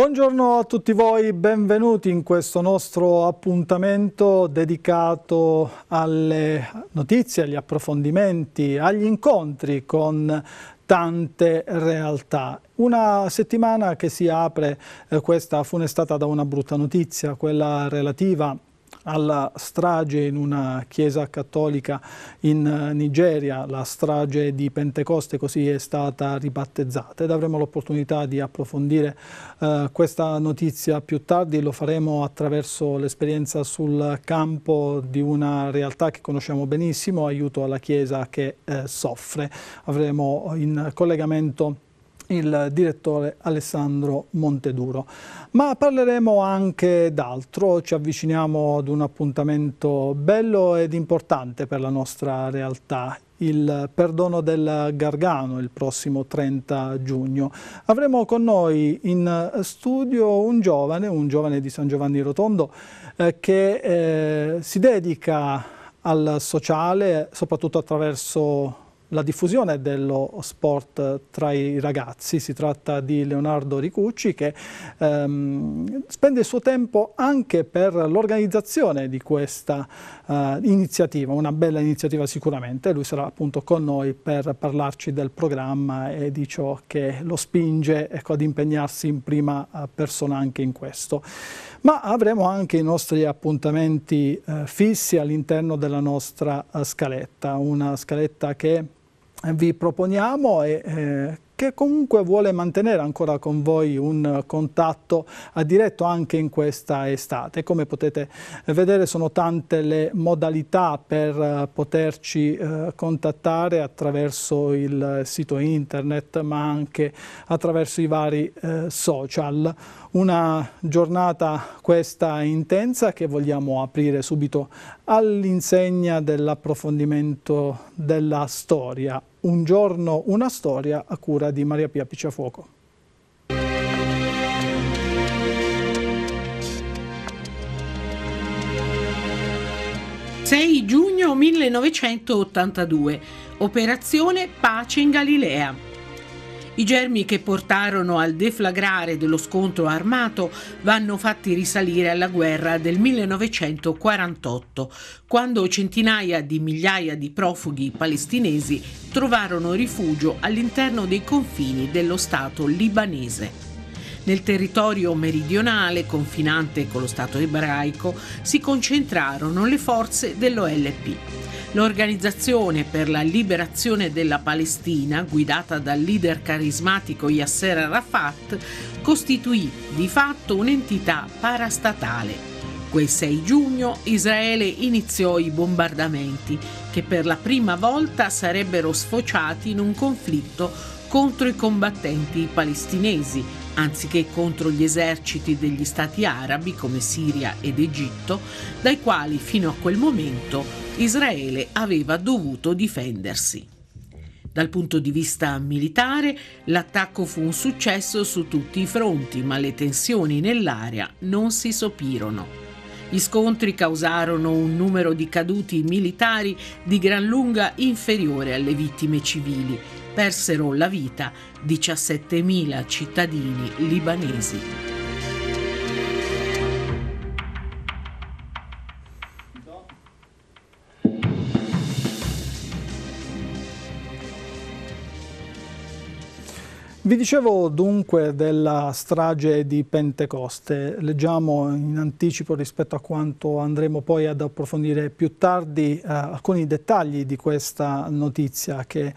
Buongiorno a tutti voi, benvenuti in questo nostro appuntamento dedicato alle notizie, agli approfondimenti, agli incontri con tante realtà. Una settimana che si apre, eh, questa funestata da una brutta notizia, quella relativa alla strage in una chiesa cattolica in eh, Nigeria, la strage di Pentecoste così è stata ribattezzata ed avremo l'opportunità di approfondire eh, questa notizia più tardi, lo faremo attraverso l'esperienza sul campo di una realtà che conosciamo benissimo, aiuto alla chiesa che eh, soffre. Avremo in collegamento il direttore Alessandro Monteduro. Ma parleremo anche d'altro, ci avviciniamo ad un appuntamento bello ed importante per la nostra realtà, il perdono del Gargano il prossimo 30 giugno. Avremo con noi in studio un giovane, un giovane di San Giovanni Rotondo, eh, che eh, si dedica al sociale, soprattutto attraverso la diffusione dello sport tra i ragazzi, si tratta di Leonardo Ricucci che ehm, spende il suo tempo anche per l'organizzazione di questa eh, iniziativa, una bella iniziativa sicuramente, lui sarà appunto con noi per parlarci del programma e di ciò che lo spinge ecco, ad impegnarsi in prima eh, persona anche in questo. Ma avremo anche i nostri appuntamenti eh, fissi all'interno della nostra eh, scaletta, una scaletta che vi proponiamo e eh, che comunque vuole mantenere ancora con voi un contatto a diretto anche in questa estate. Come potete eh, vedere sono tante le modalità per eh, poterci eh, contattare attraverso il eh, sito internet ma anche attraverso i vari eh, social. Una giornata questa intensa che vogliamo aprire subito all'insegna dell'approfondimento della storia. Un giorno una storia a cura di Maria Pia Picciafuoco. giugno 1982, operazione Pace in Galilea. I germi che portarono al deflagrare dello scontro armato vanno fatti risalire alla guerra del 1948, quando centinaia di migliaia di profughi palestinesi trovarono rifugio all'interno dei confini dello Stato libanese. Nel territorio meridionale, confinante con lo Stato ebraico, si concentrarono le forze dell'OLP. L'Organizzazione per la Liberazione della Palestina, guidata dal leader carismatico Yasser Arafat, costituì di fatto un'entità parastatale. Quel 6 giugno Israele iniziò i bombardamenti che per la prima volta sarebbero sfociati in un conflitto contro i combattenti palestinesi, anziché contro gli eserciti degli stati arabi come Siria ed Egitto, dai quali fino a quel momento Israele aveva dovuto difendersi. Dal punto di vista militare, l'attacco fu un successo su tutti i fronti, ma le tensioni nell'area non si sopirono. Gli scontri causarono un numero di caduti militari di gran lunga inferiore alle vittime civili persero la vita 17.000 cittadini libanesi. Vi dicevo dunque della strage di Pentecoste, leggiamo in anticipo rispetto a quanto andremo poi ad approfondire più tardi eh, alcuni dettagli di questa notizia che eh,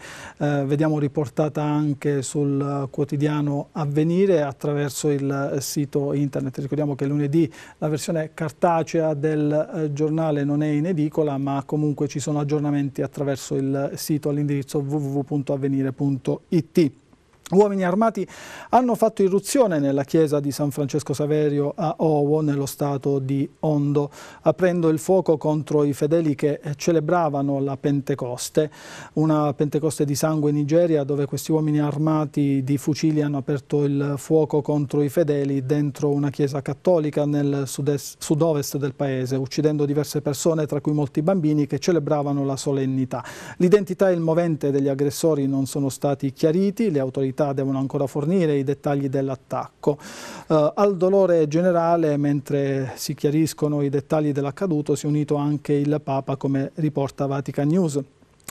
vediamo riportata anche sul quotidiano Avvenire attraverso il sito internet. Ricordiamo che lunedì la versione cartacea del eh, giornale non è in edicola ma comunque ci sono aggiornamenti attraverso il sito all'indirizzo www.avvenire.it. Uomini armati hanno fatto irruzione nella chiesa di San Francesco Saverio a Owo, nello stato di Ondo, aprendo il fuoco contro i fedeli che celebravano la Pentecoste, una Pentecoste di sangue in Nigeria dove questi uomini armati di fucili hanno aperto il fuoco contro i fedeli dentro una chiesa cattolica nel sud-ovest del paese, uccidendo diverse persone, tra cui molti bambini, che celebravano la solennità. L'identità e il movente degli aggressori non sono stati chiariti, le autorità autorità devono ancora fornire i dettagli dell'attacco. Eh, al dolore generale, mentre si chiariscono i dettagli dell'accaduto, si è unito anche il Papa, come riporta Vatican News.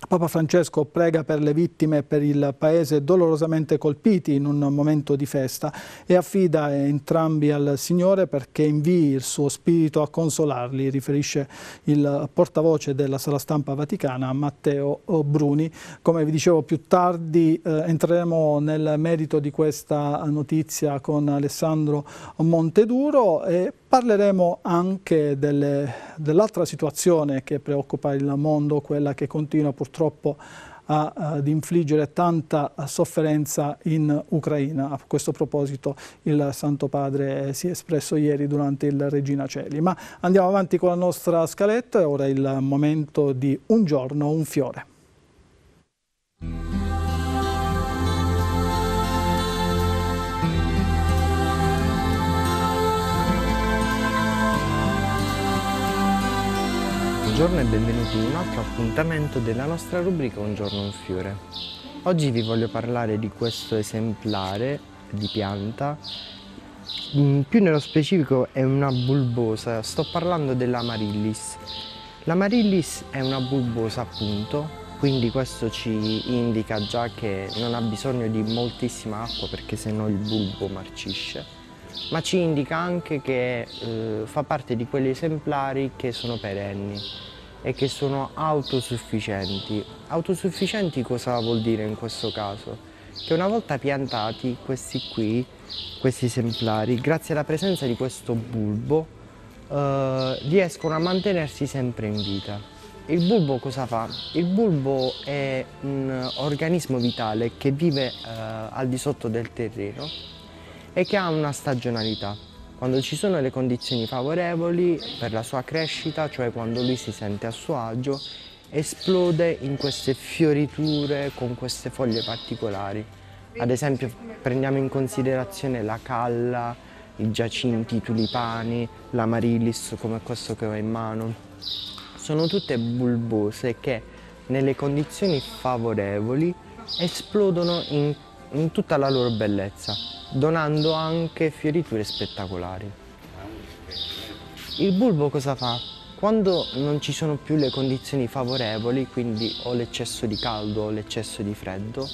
Papa Francesco prega per le vittime e per il Paese dolorosamente colpiti in un momento di festa e affida entrambi al Signore perché invii il suo spirito a consolarli, riferisce il portavoce della sala stampa vaticana Matteo Bruni. Come vi dicevo più tardi eh, entreremo nel merito di questa notizia con Alessandro Monteduro e Parleremo anche dell'altra dell situazione che preoccupa il mondo, quella che continua purtroppo a, ad infliggere tanta sofferenza in Ucraina. A questo proposito il Santo Padre si è espresso ieri durante il Regina Celi. Ma andiamo avanti con la nostra scaletta, è ora il momento di Un giorno, un fiore. Buongiorno e benvenuti in un altro appuntamento della nostra rubrica Un giorno un fiore. Oggi vi voglio parlare di questo esemplare di pianta, mm, più nello specifico è una bulbosa, sto parlando dell'amarillis. L'amarillis è una bulbosa appunto, quindi questo ci indica già che non ha bisogno di moltissima acqua perché sennò il bulbo marcisce ma ci indica anche che eh, fa parte di quegli esemplari che sono perenni, e che sono autosufficienti. Autosufficienti cosa vuol dire in questo caso? Che una volta piantati questi qui, questi esemplari, grazie alla presenza di questo bulbo, eh, riescono a mantenersi sempre in vita. Il bulbo cosa fa? Il bulbo è un organismo vitale che vive eh, al di sotto del terreno e che ha una stagionalità quando ci sono le condizioni favorevoli per la sua crescita, cioè quando lui si sente a suo agio, esplode in queste fioriture con queste foglie particolari. Ad esempio prendiamo in considerazione la calla, i giacinti, i tulipani, l'amarilis come questo che ho in mano. Sono tutte bulbose che nelle condizioni favorevoli esplodono in, in tutta la loro bellezza donando anche fioriture spettacolari. Il bulbo cosa fa? Quando non ci sono più le condizioni favorevoli, quindi o l'eccesso di caldo o l'eccesso di freddo,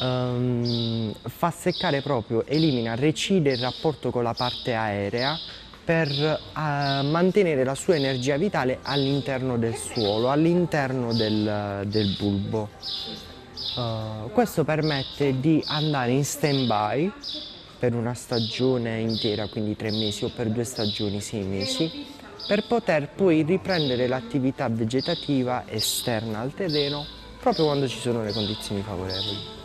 um, fa seccare proprio, elimina, recide il rapporto con la parte aerea per uh, mantenere la sua energia vitale all'interno del suolo, all'interno del, del bulbo. Eh, questo permette di andare in stand by per una stagione intera, quindi tre mesi, o per due stagioni, sei mesi, per poter poi riprendere l'attività vegetativa esterna al terreno proprio quando ci sono le condizioni favorevoli.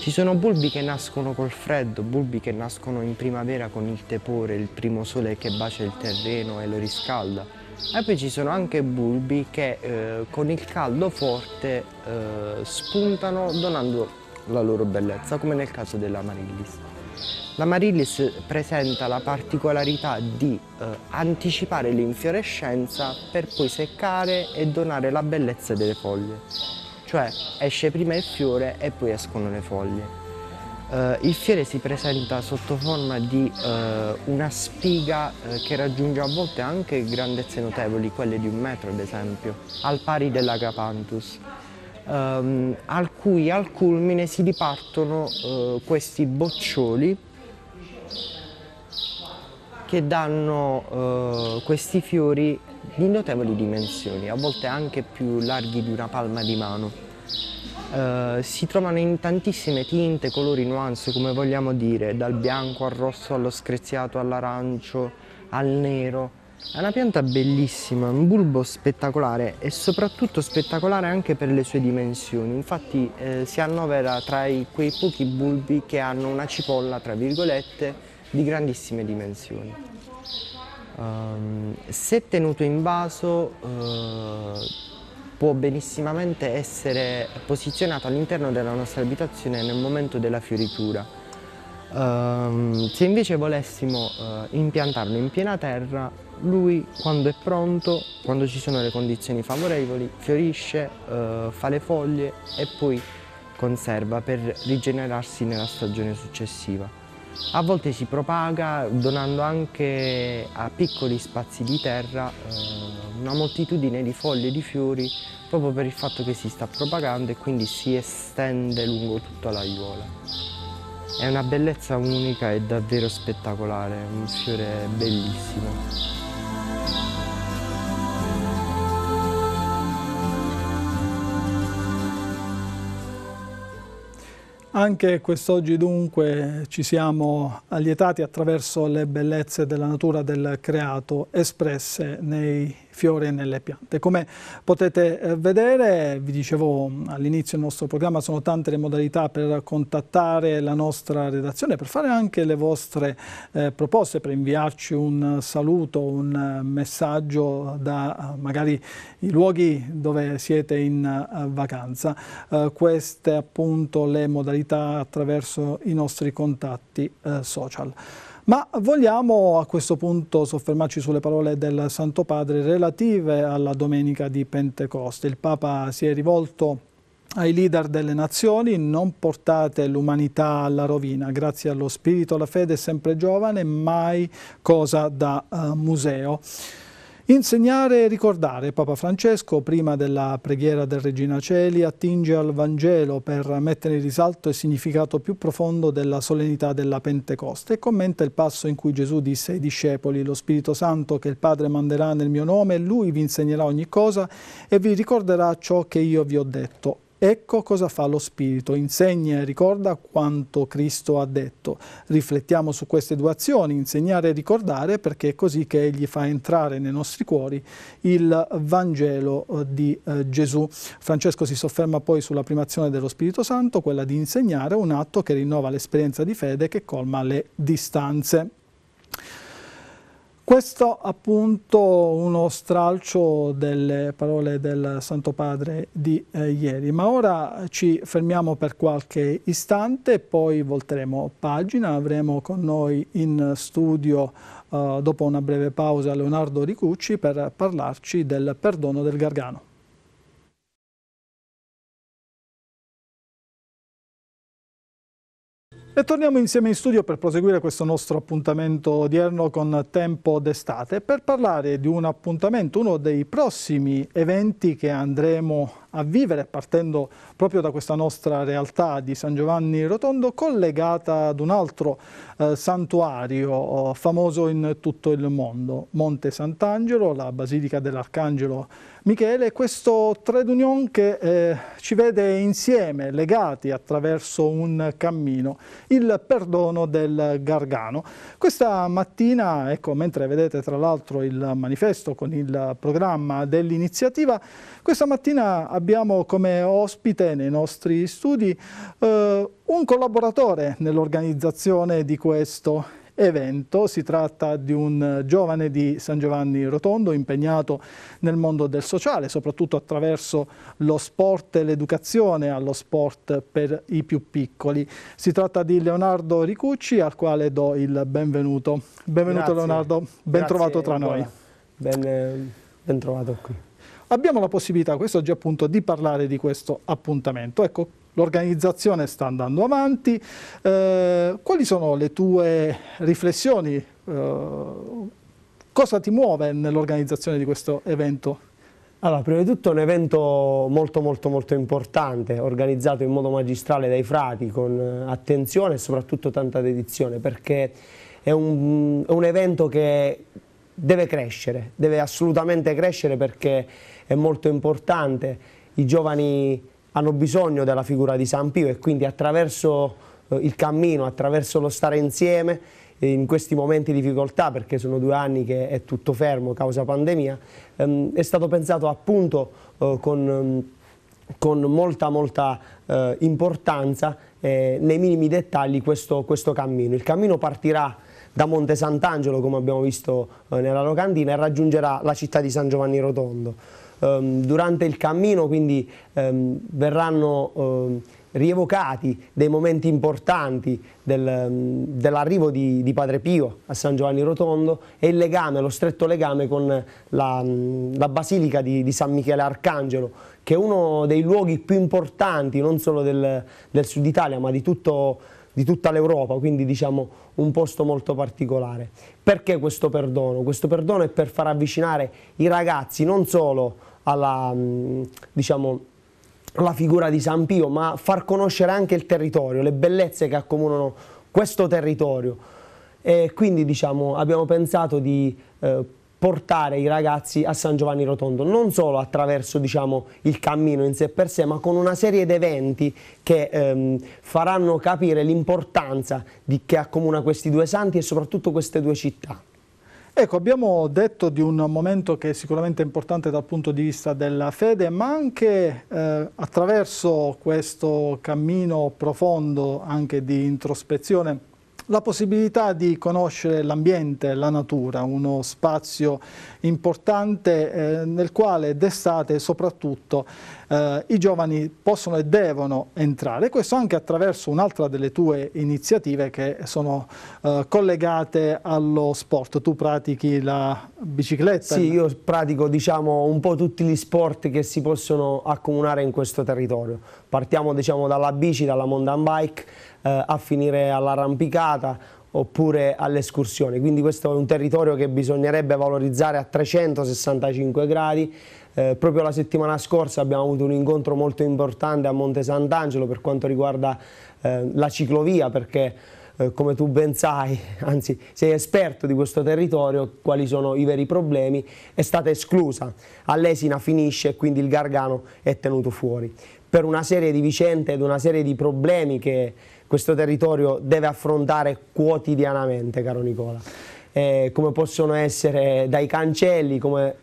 Ci sono bulbi che nascono col freddo, bulbi che nascono in primavera con il tepore, il primo sole che bacia il terreno e lo riscalda, e poi ci sono anche bulbi che eh, con il caldo forte eh, spuntano donando la loro bellezza, come nel caso dell'amarillis. L'amarillis presenta la particolarità di eh, anticipare l'infiorescenza per poi seccare e donare la bellezza delle foglie, cioè esce prima il fiore e poi escono le foglie. Uh, il fiore si presenta sotto forma di uh, una spiga uh, che raggiunge a volte anche grandezze notevoli, quelle di un metro ad esempio, al pari dell'Agapanthus, um, ehm, al cui al culmine si ripartono questi boccioli che danno questi fiori di notevoli dimensioni, a volte anche più larghi di una palma di mano. Eh, si trovano in tantissime tinte, colori, nuance, come vogliamo dire, dal bianco al rosso, allo screziato, all'arancio, al nero. È una pianta bellissima, un bulbo spettacolare e soprattutto spettacolare anche per le sue dimensioni. Infatti eh, si annovera tra i, quei pochi bulbi che hanno una cipolla, tra virgolette, di grandissime dimensioni. Um, se tenuto in vaso eh, può benissimamente essere posizionato all'interno della nostra abitazione nel momento della fioritura. Uh, se invece volessimo uh, impiantarlo in piena terra, lui quando è pronto, quando ci sono le condizioni favorevoli, fiorisce, uh, fa le foglie e poi conserva per rigenerarsi nella stagione successiva. A volte si propaga donando anche a piccoli spazi di terra eh, una moltitudine di foglie e di fiori proprio per il fatto che si sta propagando e quindi si estende lungo tutta l'aiuola. È una bellezza unica e davvero spettacolare, un fiore bellissimo. Anche quest'oggi dunque ci siamo allietati attraverso le bellezze della natura del creato espresse nei fiori nelle piante. Come potete eh, vedere, vi dicevo mm, all'inizio del nostro programma, sono tante le modalità per contattare la nostra redazione, per fare anche le vostre eh, proposte, per inviarci un saluto, un eh, messaggio da eh, magari i luoghi dove siete in vacanza. Uh, queste appunto le modalità attraverso i nostri contatti uh, social. Ma vogliamo a questo punto soffermarci sulle parole del Santo Padre relative alla domenica di Pentecoste. Il Papa si è rivolto ai leader delle nazioni, non portate l'umanità alla rovina, grazie allo spirito la fede è sempre giovane, mai cosa da uh, museo. Insegnare e ricordare. Papa Francesco, prima della preghiera del Regina Celi, attinge al Vangelo per mettere in risalto il significato più profondo della solennità della Pentecoste e commenta il passo in cui Gesù disse ai discepoli «Lo Spirito Santo che il Padre manderà nel mio nome, Lui vi insegnerà ogni cosa e vi ricorderà ciò che io vi ho detto Ecco cosa fa lo Spirito, insegna e ricorda quanto Cristo ha detto. Riflettiamo su queste due azioni, insegnare e ricordare, perché è così che Egli fa entrare nei nostri cuori il Vangelo eh, di eh, Gesù. Francesco si sofferma poi sulla prima azione dello Spirito Santo, quella di insegnare, un atto che rinnova l'esperienza di fede e che colma le distanze. Questo appunto uno stralcio delle parole del Santo Padre di eh, ieri, ma ora ci fermiamo per qualche istante, poi volteremo pagina, avremo con noi in studio eh, dopo una breve pausa Leonardo Ricucci per parlarci del perdono del Gargano. E torniamo insieme in studio per proseguire questo nostro appuntamento odierno con Tempo d'estate per parlare di un appuntamento, uno dei prossimi eventi che andremo a vivere partendo proprio da questa nostra realtà di San Giovanni Rotondo collegata ad un altro eh, santuario eh, famoso in tutto il mondo, Monte Sant'Angelo, la Basilica dell'Arcangelo Michele, questo trade union che eh, ci vede insieme, legati attraverso un cammino, il perdono del Gargano. Questa mattina, ecco, mentre vedete tra l'altro il manifesto con il programma dell'iniziativa, questa mattina abbiamo abbiamo come ospite nei nostri studi eh, un collaboratore nell'organizzazione di questo evento. Si tratta di un giovane di San Giovanni Rotondo impegnato nel mondo del sociale, soprattutto attraverso lo sport e l'educazione allo sport per i più piccoli. Si tratta di Leonardo Ricucci al quale do il benvenuto. Benvenuto Grazie. Leonardo, ben Grazie, trovato tra noi. Ben, eh, ben trovato qui abbiamo la possibilità questo oggi appunto di parlare di questo appuntamento. Ecco, l'organizzazione sta andando avanti, eh, quali sono le tue riflessioni? Eh, cosa ti muove nell'organizzazione di questo evento? Allora, prima di tutto è un evento molto molto molto importante, organizzato in modo magistrale dai frati, con eh, attenzione e soprattutto tanta dedizione, perché è un, è un evento che deve crescere, deve assolutamente crescere perché è molto importante, i giovani hanno bisogno della figura di San Pio e quindi attraverso eh, il cammino, attraverso lo stare insieme eh, in questi momenti di difficoltà, perché sono due anni che è tutto fermo causa pandemia, ehm, è stato pensato appunto eh, con, mm, con molta molta importanza nei minimi dettagli questo, questo cammino. Il cammino partirà da Monte Sant'Angelo, come abbiamo visto eh, nella locandina, e raggiungerà la città di San Giovanni Rotondo. Ehm, durante il cammino quindi ehm, verranno ehm, rievocati dei momenti importanti del, dell'arrivo di, di, Padre Pio a San Giovanni Rotondo e il legame, lo stretto legame con la, mm, la Basilica di, di, San Michele Arcangelo, che è uno dei luoghi più importanti non solo del, del Sud Italia ma di tutto il di tutta l'Europa, quindi diciamo un posto molto particolare. Perché questo perdono? Questo perdono è per far avvicinare i ragazzi non solo alla, mm, diciamo, alla figura di San Pio, ma far conoscere anche il territorio, le bellezze che accomunano questo territorio. E quindi diciamo, abbiamo pensato di eh, portare i ragazzi a San Giovanni Rotondo, non solo attraverso diciamo, il cammino in sé per sé, ma con una serie di eventi che ehm, faranno capire l'importanza di che accomuna questi due santi e soprattutto queste due città. Ecco, abbiamo detto di un momento che è sicuramente importante dal punto di vista della fede, ma anche eh, attraverso questo cammino profondo anche di introspezione la possibilità di conoscere l'ambiente, la natura, uno spazio importante eh, nel quale d'estate soprattutto eh, i giovani possono e devono entrare. Questo anche attraverso un'altra delle tue iniziative che sono eh, collegate allo sport. Tu pratichi la bicicletta? Sì, io pratico diciamo, un po' tutti gli sport che si possono accomunare in questo territorio. Partiamo diciamo, dalla bici, dalla mountain bike, eh, a finire all'arrampicata oppure all'escursione. Quindi questo è un territorio che bisognerebbe valorizzare a 365 gradi. Eh, proprio la settimana scorsa abbiamo avuto un incontro molto importante a Monte Sant'Angelo per quanto riguarda eh, la ciclovia perché eh, come tu ben sai, anzi sei esperto di questo territorio, quali sono i veri problemi, è stata esclusa. All'esina finisce e quindi il Gargano è tenuto fuori per una serie di vicende ed una serie di problemi che questo territorio deve affrontare quotidianamente, caro Nicola. Eh, come possono essere dai cancelli, come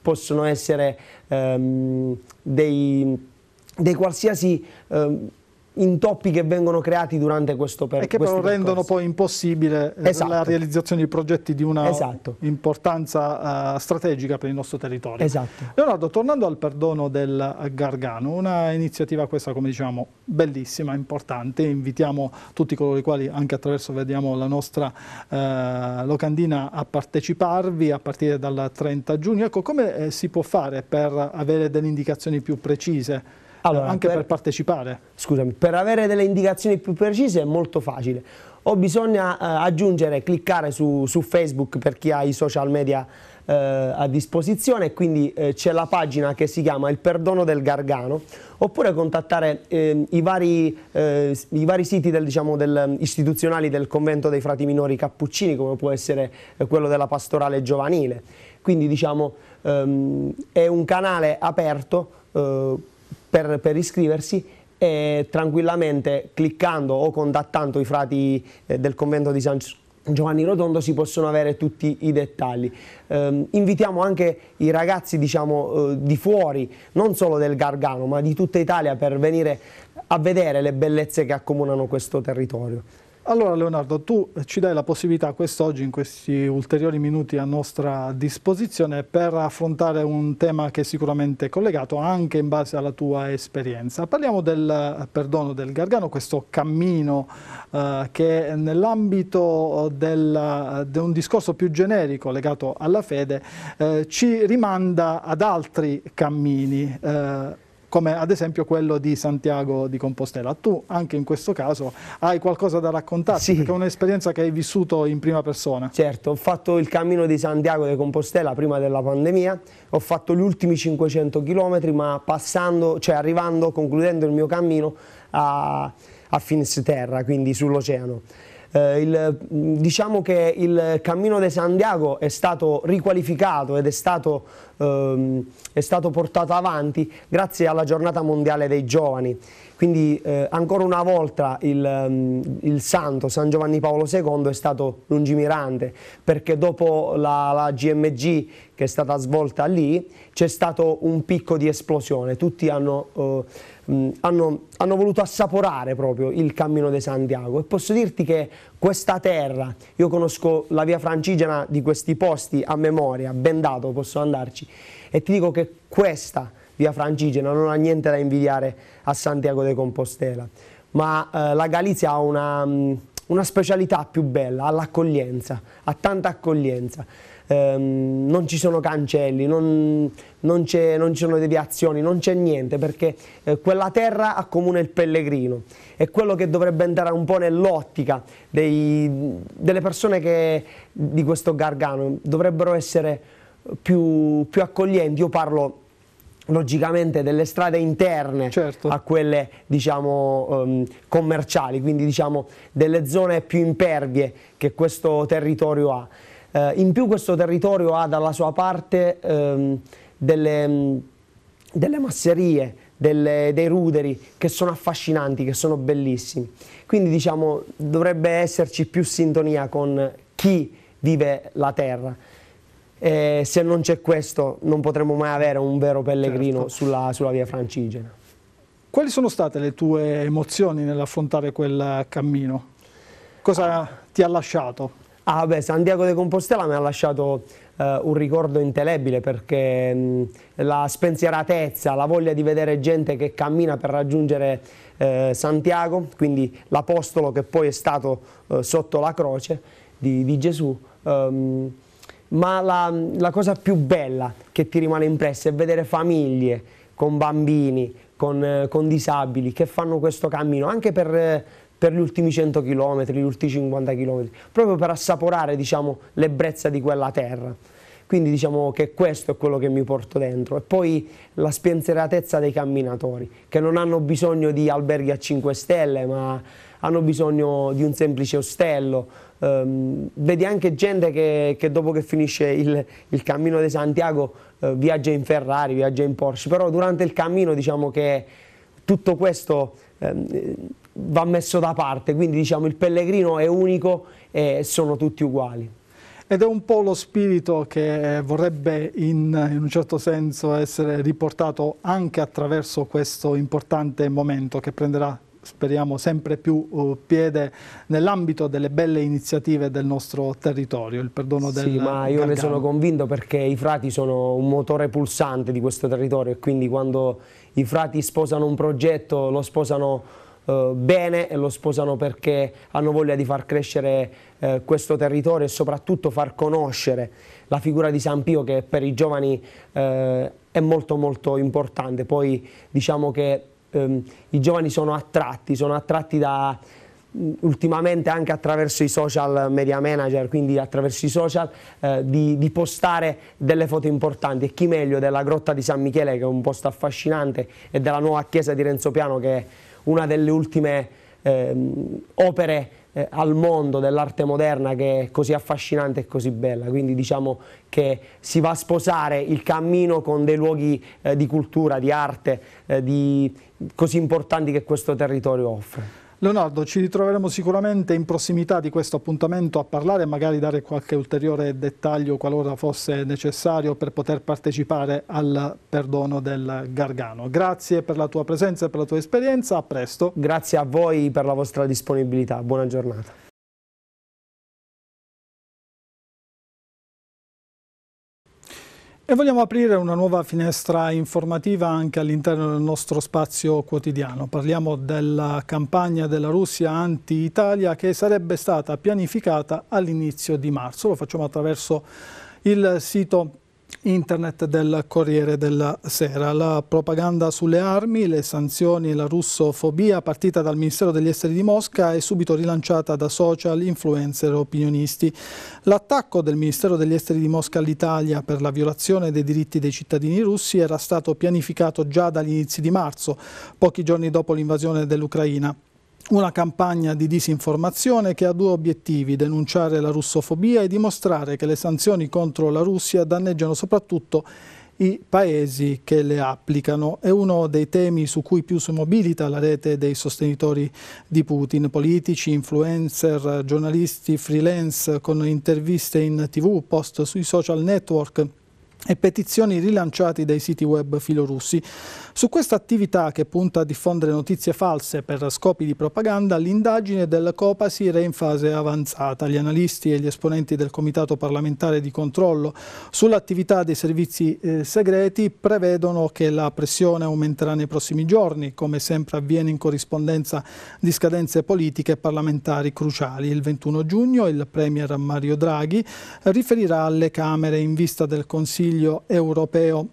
possono essere ehm, dei, dei, qualsiasi ehm, intoppi che vengono creati durante questo percorso. E che però rendono percorsi. poi impossibile eh, esatto. la realizzazione di progetti di una esatto. importanza uh, strategica per il nostro territorio. Esatto. Leonardo, tornando al perdono del Gargano, una iniziativa questa, come diciamo, bellissima, importante, invitiamo tutti coloro i quali anche attraverso vediamo la nostra uh, locandina a parteciparvi a partire dal 30 giugno. Ecco, come eh, si può fare per avere delle indicazioni più precise? Allora, eh, anche per, per partecipare. Scusami, per avere delle indicazioni più precise è molto facile o bisogna eh, aggiungere, cliccare su, su, Facebook per chi ha i social media eh, a disposizione quindi eh, c'è la pagina che si chiama Il perdono del Gargano oppure contattare ehm, i vari, eh, i, vari, siti del, diciamo, del, istituzionali del convento dei frati minori cappuccini come può essere eh, quello della pastorale giovanile quindi diciamo ehm, è un canale aperto per, per iscriversi e tranquillamente cliccando o contattando i frati eh, del convento di San Giovanni Rotondo si possono avere tutti i dettagli. Eh, invitiamo anche i ragazzi diciamo, eh, di fuori, non solo del Gargano, ma di tutta Italia per venire a vedere le bellezze che accomunano questo territorio. Allora Leonardo, tu ci dai la possibilità quest'oggi, in questi ulteriori minuti a nostra disposizione, per affrontare un tema che è sicuramente collegato anche in base alla tua esperienza. Parliamo del perdono del Gargano, questo cammino eh, che nell'ambito eh, di un discorso più generico legato alla fede eh, ci rimanda ad altri cammini. Eh, come ad esempio quello di Santiago di Compostela. Tu anche in questo caso hai qualcosa da raccontarci, sì. perché è un'esperienza che hai vissuto in prima persona. Certo, ho fatto il cammino di Santiago di Compostela prima della pandemia, ho fatto gli ultimi 500 km, ma passando, cioè arrivando, concludendo il mio cammino a, a Finisterra, quindi sull'oceano. Eh, il, diciamo che il cammino di Santiago è stato riqualificato ed è stato, ehm, è stato, portato avanti grazie alla giornata mondiale dei giovani. Quindi eh, ancora una volta il, ehm, il, santo San Giovanni Paolo II è stato lungimirante perché dopo la, la GMG che è stata svolta lì c'è stato un picco di esplosione, tutti hanno... Eh, Mm, hanno, hanno, voluto assaporare proprio il cammino di Santiago e posso dirti che questa terra, io conosco la via francigena di questi posti a memoria, bendato posso andarci e ti dico che questa via francigena non ha niente da invidiare a Santiago de Compostela, ma eh, la Galizia ha una, mm, una specialità più bella, all'accoglienza, ha tanta accoglienza ehm, non ci sono cancelli, non, non, non ci sono deviazioni, non c'è niente perché eh, quella terra accomuna il pellegrino. È quello che dovrebbe entrare un po' nell'ottica delle persone che, di questo Gargano dovrebbero essere più, più accoglienti. Io parlo logicamente delle strade interne certo. a quelle diciamo, um, commerciali, quindi diciamo, delle zone più impervie che questo territorio ha. Eh, in più questo territorio ha dalla sua parte ehm, delle, mm, delle, masserie, delle, dei ruderi che sono affascinanti, che sono bellissimi. Quindi diciamo dovrebbe esserci più sintonia con chi vive la terra. Eh, se non c'è questo non potremo mai avere un vero pellegrino certo. sulla, sulla via francigena. Quali sono state le tue emozioni nell'affrontare quel cammino? Cosa ah. ti ha lasciato? Ah beh, Santiago de Compostela mi ha lasciato eh, un ricordo intelebile perché mh, mm, la spensieratezza, la voglia di vedere gente che cammina per raggiungere eh, Santiago, quindi l'apostolo che poi è stato eh, sotto la croce di, di Gesù, um, ma la, la cosa più bella che ti rimane impressa è vedere famiglie con bambini, con, eh, con, disabili che fanno questo cammino anche per eh, per gli ultimi 100 km, gli ultimi 50 km, proprio per assaporare diciamo, l'ebbrezza di quella terra. Quindi diciamo che questo è quello che mi porto dentro. E poi la spensieratezza dei camminatori, che non hanno bisogno di alberghi a 5 stelle, ma hanno bisogno di un semplice ostello. Um, vedi anche gente che, che, dopo che finisce il, il Cammino di Santiago uh, viaggia in Ferrari, viaggia in Porsche, però durante il cammino diciamo che tutto questo um, va messo da parte, quindi diciamo il pellegrino è unico e sono tutti uguali. Ed è un po' lo spirito che vorrebbe in, in, un certo senso essere riportato anche attraverso questo importante momento che prenderà speriamo sempre più uh, piede nell'ambito delle belle iniziative del nostro territorio, il perdono del Sì, ma io Gargano. ne sono convinto perché i frati sono un motore pulsante di questo territorio e quindi quando i frati sposano un progetto lo sposano eh, bene e lo sposano perché hanno voglia di far crescere eh, questo territorio e soprattutto far conoscere la figura di San Pio che per i giovani eh, è molto molto importante. Poi diciamo che ehm, i giovani sono attratti, sono attratti da, mm, ultimamente anche attraverso i social media manager, quindi attraverso i social, eh, di, di, postare delle foto importanti e chi meglio della Grotta di San Michele che è un posto affascinante e della nuova chiesa di Renzo Piano che una delle ultime eh, opere eh, al mondo dell'arte moderna che è così affascinante e così bella, quindi diciamo che si va a sposare il cammino con dei luoghi eh, di cultura, di arte, eh, di, così importanti che questo territorio offre. Leonardo, ci ritroveremo sicuramente in prossimità di questo appuntamento a parlare e magari dare qualche ulteriore dettaglio qualora fosse necessario per poter partecipare al perdono del Gargano. Grazie per la tua presenza e per la tua esperienza, a presto. Grazie a voi per la vostra disponibilità, buona giornata. E vogliamo aprire una nuova finestra informativa anche all'interno del nostro spazio quotidiano. Parliamo della campagna della Russia anti-Italia che sarebbe stata pianificata all'inizio di marzo. Lo facciamo attraverso il sito internet del Corriere della Sera. La propaganda sulle armi, le sanzioni e la russofobia partita dal Ministero degli Esteri di Mosca è subito rilanciata da social, influencer e opinionisti. L'attacco del Ministero degli Esteri di Mosca all'Italia per la violazione dei diritti dei cittadini russi era stato pianificato già dagli inizi di marzo, pochi giorni dopo l'invasione dell'Ucraina. Una campagna di disinformazione che ha due obiettivi, denunciare la russofobia e dimostrare che le sanzioni contro la Russia danneggiano soprattutto i paesi che le applicano. È uno dei temi su cui più si mobilita la rete dei sostenitori di Putin, politici, influencer, giornalisti, freelance, con interviste in tv, post sui social network e petizioni rilanciati dai siti web filorussi. Su questa attività che punta a diffondere notizie false per scopi di propaganda, l'indagine del Copasir è in fase avanzata. Gli analisti e gli esponenti del Comitato parlamentare di controllo sull'attività dei servizi eh, segreti prevedono che la pressione aumenterà nei prossimi giorni, come sempre avviene in corrispondenza di scadenze politiche e parlamentari cruciali. Il 21 giugno il Premier Mario Draghi riferirà alle Camere in vista del Consiglio Consiglio europeo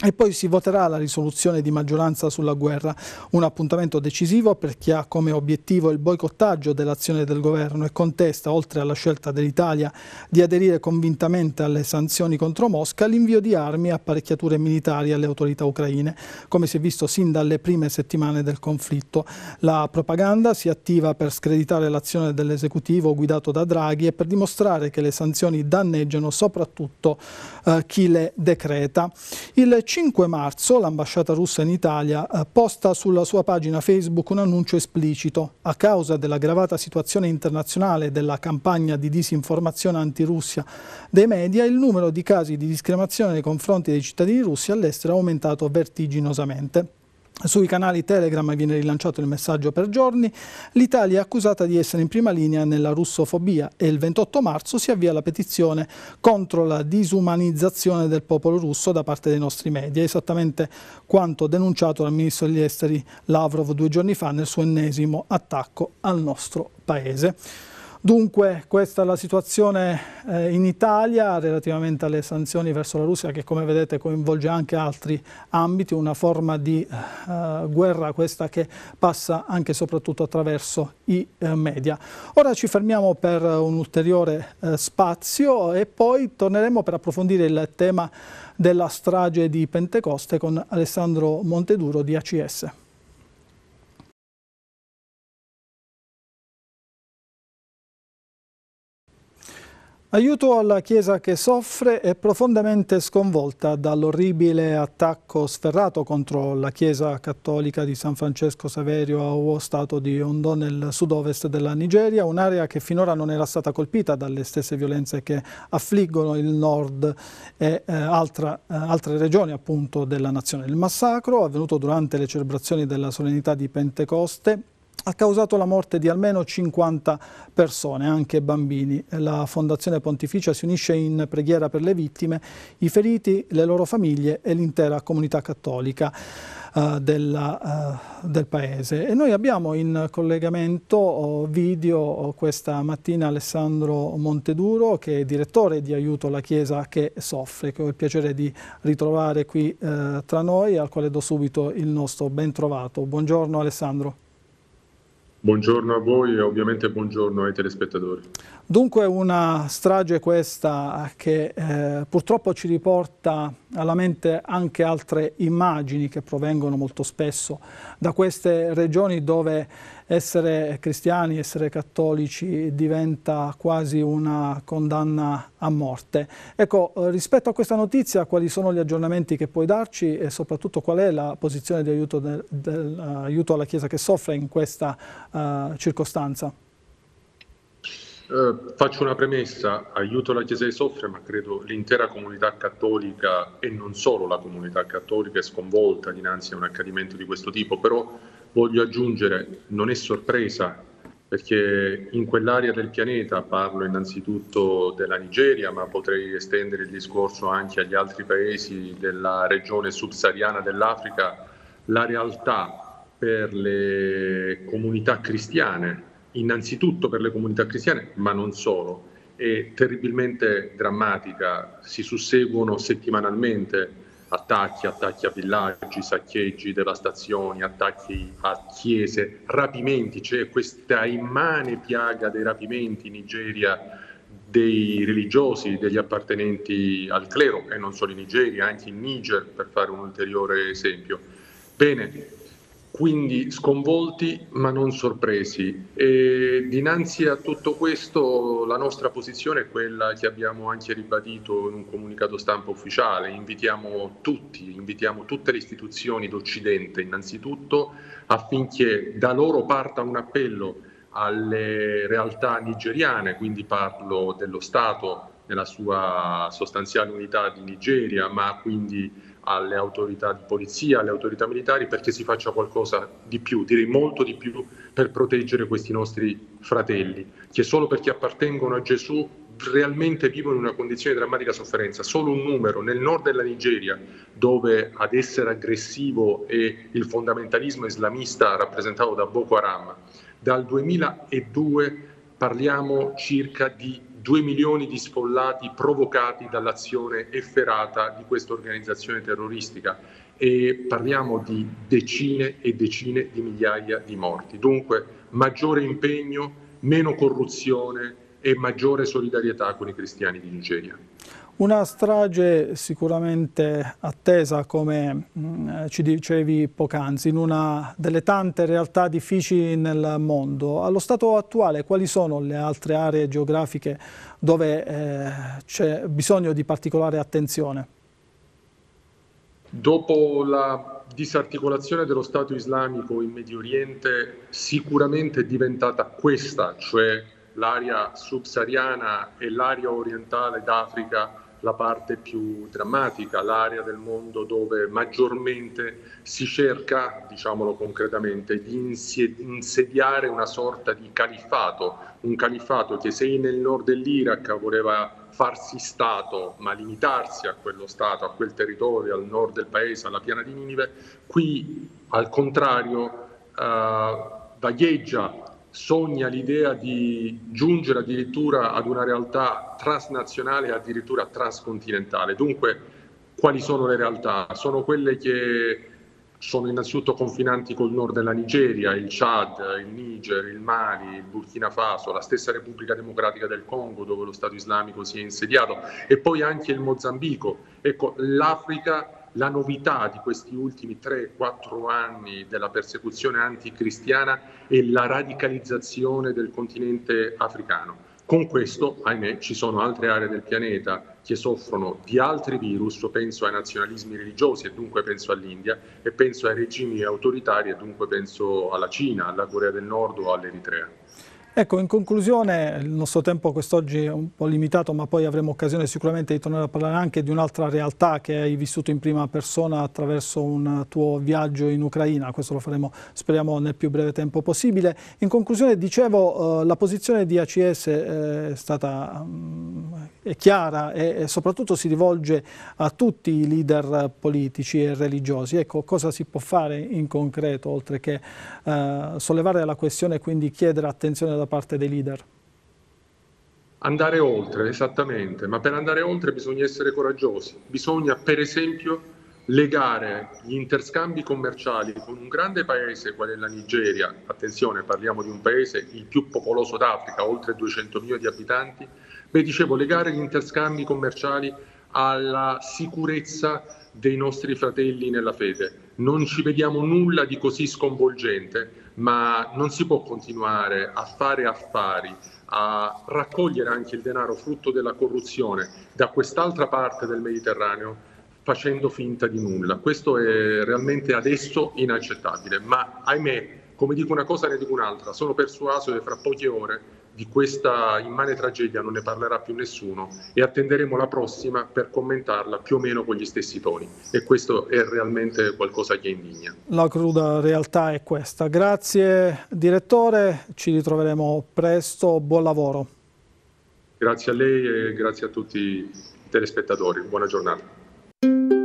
e poi si voterà la risoluzione di maggioranza sulla guerra, un appuntamento decisivo per chi ha come obiettivo il boicottaggio dell'azione del governo e contesta, oltre alla scelta dell'Italia di aderire convintamente alle sanzioni contro Mosca, l'invio di armi e apparecchiature militari alle autorità ucraine, come si è visto sin dalle prime settimane del conflitto. La propaganda si attiva per screditare l'azione dell'esecutivo guidato da Draghi e per dimostrare che le sanzioni danneggiano soprattutto eh, chi le decreta. Il 5 marzo l'ambasciata russa in Italia eh, posta sulla sua pagina Facebook un annuncio esplicito. A causa dell'aggravata situazione internazionale della campagna di disinformazione antirussia dei media, il numero di casi di discriminazione nei confronti dei cittadini russi all'estero è aumentato vertiginosamente. Sui canali Telegram viene rilanciato il messaggio per giorni, l'Italia è accusata di essere in prima linea nella russofobia e il 28 marzo si avvia la petizione contro la disumanizzazione del popolo russo da parte dei nostri media, esattamente quanto denunciato dal ministro degli esteri Lavrov due giorni fa nel suo ennesimo attacco al nostro paese. Dunque questa è la situazione eh, in Italia relativamente alle sanzioni verso la Russia che come vedete coinvolge anche altri ambiti, una forma di eh, guerra questa che passa anche e soprattutto attraverso i eh, media. Ora ci fermiamo per un ulteriore eh, spazio e poi torneremo per approfondire il tema della strage di Pentecoste con Alessandro Monteduro di ACS. Aiuto alla Chiesa che soffre e profondamente sconvolta dall'orribile attacco sferrato contro la Chiesa cattolica di San Francesco Saverio a Uo Stato di Ondo nel sud-ovest della Nigeria, un'area che finora non era stata colpita dalle stesse violenze che affliggono il nord e eh, altra, eh, altre regioni appunto, della nazione. Il massacro avvenuto durante le celebrazioni della solennità di Pentecoste ha causato la morte di almeno 50 persone, anche bambini. La Fondazione Pontificia si unisce in preghiera per le vittime, i feriti, le loro famiglie e l'intera comunità cattolica. Uh, della, uh, del paese. E noi abbiamo in collegamento oh, video oh, questa mattina Alessandro Monteduro che è direttore di Aiuto alla Chiesa che soffre, che ho il piacere di ritrovare qui uh, tra noi, al quale do subito il nostro ben trovato. Buongiorno Alessandro. Buongiorno a voi e ovviamente buongiorno ai telespettatori. Dunque una strage questa che eh, purtroppo ci riporta alla mente anche altre immagini che provengono molto spesso da queste regioni dove essere cristiani, essere cattolici diventa quasi una condanna a morte. Ecco, eh, rispetto a questa notizia, quali sono gli aggiornamenti che puoi darci e soprattutto qual è la posizione di aiuto, del, del, uh, aiuto alla Chiesa che soffre in questa uh, circostanza? Eh, faccio una premessa, aiuto la Chiesa di Soffre, ma credo l'intera comunità cattolica e non solo la comunità cattolica è sconvolta dinanzi a un accadimento di questo tipo, però voglio aggiungere, non è sorpresa perché in quell'area del pianeta, parlo innanzitutto della Nigeria, ma potrei estendere il discorso anche agli altri paesi della regione subsahariana dell'Africa, la realtà per le comunità cristiane innanzitutto per le comunità cristiane, ma non solo, è terribilmente drammatica. Si susseguono settimanalmente attacchi, attacchi a villaggi, saccheggi, devastazioni, attacchi a chiese, rapimenti, c'è questa immane piaga dei rapimenti in Nigeria dei religiosi, degli appartenenti al clero e non solo in Nigeria, anche in Niger per fare un ulteriore esempio. Bene, quindi sconvolti ma non sorpresi. E dinanzi a tutto questo la nostra posizione è quella che abbiamo anche ribadito in un comunicato stampa ufficiale. Invitiamo tutti, invitiamo tutte le istituzioni d'Occidente innanzitutto affinché da loro parta un appello alle realtà nigeriane, quindi parlo dello Stato nella sua sostanziale unità di Nigeria, ma quindi alle autorità di polizia, alle autorità militari perché si faccia qualcosa di più, direi molto di più per proteggere questi nostri fratelli, che solo perché appartengono a Gesù realmente vivono in una condizione di drammatica sofferenza. Solo un numero nel nord della Nigeria, dove ad essere aggressivo è il fondamentalismo islamista rappresentato da Boko Haram, dal 2002 parliamo circa di 2 milioni di sfollati provocati dall'azione efferata di questa organizzazione terroristica e parliamo di decine e decine di migliaia di morti. Dunque maggiore impegno, meno corruzione e maggiore solidarietà con i cristiani di Nigeria. Una strage sicuramente attesa, come mh, mm, ci dicevi poc'anzi, in una delle tante realtà difficili nel mondo. Allo stato attuale quali sono le altre aree geografiche dove eh, c'è bisogno di particolare attenzione? Dopo la disarticolazione dello Stato islamico in Medio Oriente sicuramente è diventata questa, cioè l'area subsahariana e l'area orientale d'Africa la parte più drammatica, l'area del mondo dove maggiormente si cerca, diciamolo concretamente, di insediare una sorta di califfato, un califfato che se nel nord dell'Iraq voleva farsi Stato, ma limitarsi a quello Stato, a quel territorio, al nord del paese, alla piana di Ninive, qui al contrario eh, vagheggia sogna l'idea di giungere addirittura ad una realtà transnazionale e addirittura transcontinentale. Dunque, quali sono le realtà? Sono quelle che sono innanzitutto confinanti col nord della Nigeria, il Chad, il Niger, il Mali, il Burkina Faso, la stessa Repubblica Democratica del Congo dove lo Stato islamico si è insediato e poi anche il Mozambico. Ecco, l'Africa la novità di questi ultimi 3-4 anni della persecuzione anticristiana è la radicalizzazione del continente africano. Con questo, ahimè, ci sono altre aree del pianeta che soffrono di altri virus, penso ai nazionalismi religiosi e dunque penso all'India e penso ai regimi autoritari e dunque penso alla Cina, alla Corea del Nord o all'Eritrea. Ecco, in conclusione, il nostro tempo quest'oggi è un po' limitato, ma poi avremo occasione sicuramente di tornare a parlare anche di un'altra realtà che hai vissuto in prima persona attraverso un tuo viaggio in Ucraina. Questo lo faremo, speriamo, nel più breve tempo possibile. In conclusione, dicevo, eh, la posizione di ACS eh, è stata mm, è chiara e soprattutto si rivolge a tutti i leader politici e religiosi. Ecco, cosa si può fare in concreto, oltre che eh, sollevare la questione e quindi chiedere attenzione da parte dei leader? Andare oltre, esattamente, ma per andare oltre bisogna essere coraggiosi. Bisogna, per esempio, legare gli interscambi commerciali con un grande paese qual è la Nigeria, attenzione parliamo di un paese il più popoloso d'Africa, oltre 200 milioni di abitanti, beh dicevo legare gli interscambi commerciali alla sicurezza dei nostri fratelli nella fede. Non ci vediamo nulla di così sconvolgente ma non si può continuare a fare affari, a raccogliere anche il denaro frutto della corruzione da quest'altra parte del Mediterraneo facendo finta di nulla. Questo è realmente adesso inaccettabile, ma ahimè, come dico una cosa ne dico un'altra, sono persuaso che fra poche ore di questa immane tragedia non ne parlerà più nessuno e attenderemo la prossima per commentarla più o meno con gli stessi toni e questo è realmente qualcosa che indigna. La cruda realtà è questa. Grazie direttore, ci ritroveremo presto, buon lavoro. Grazie a lei e grazie a tutti i telespettatori, buona giornata.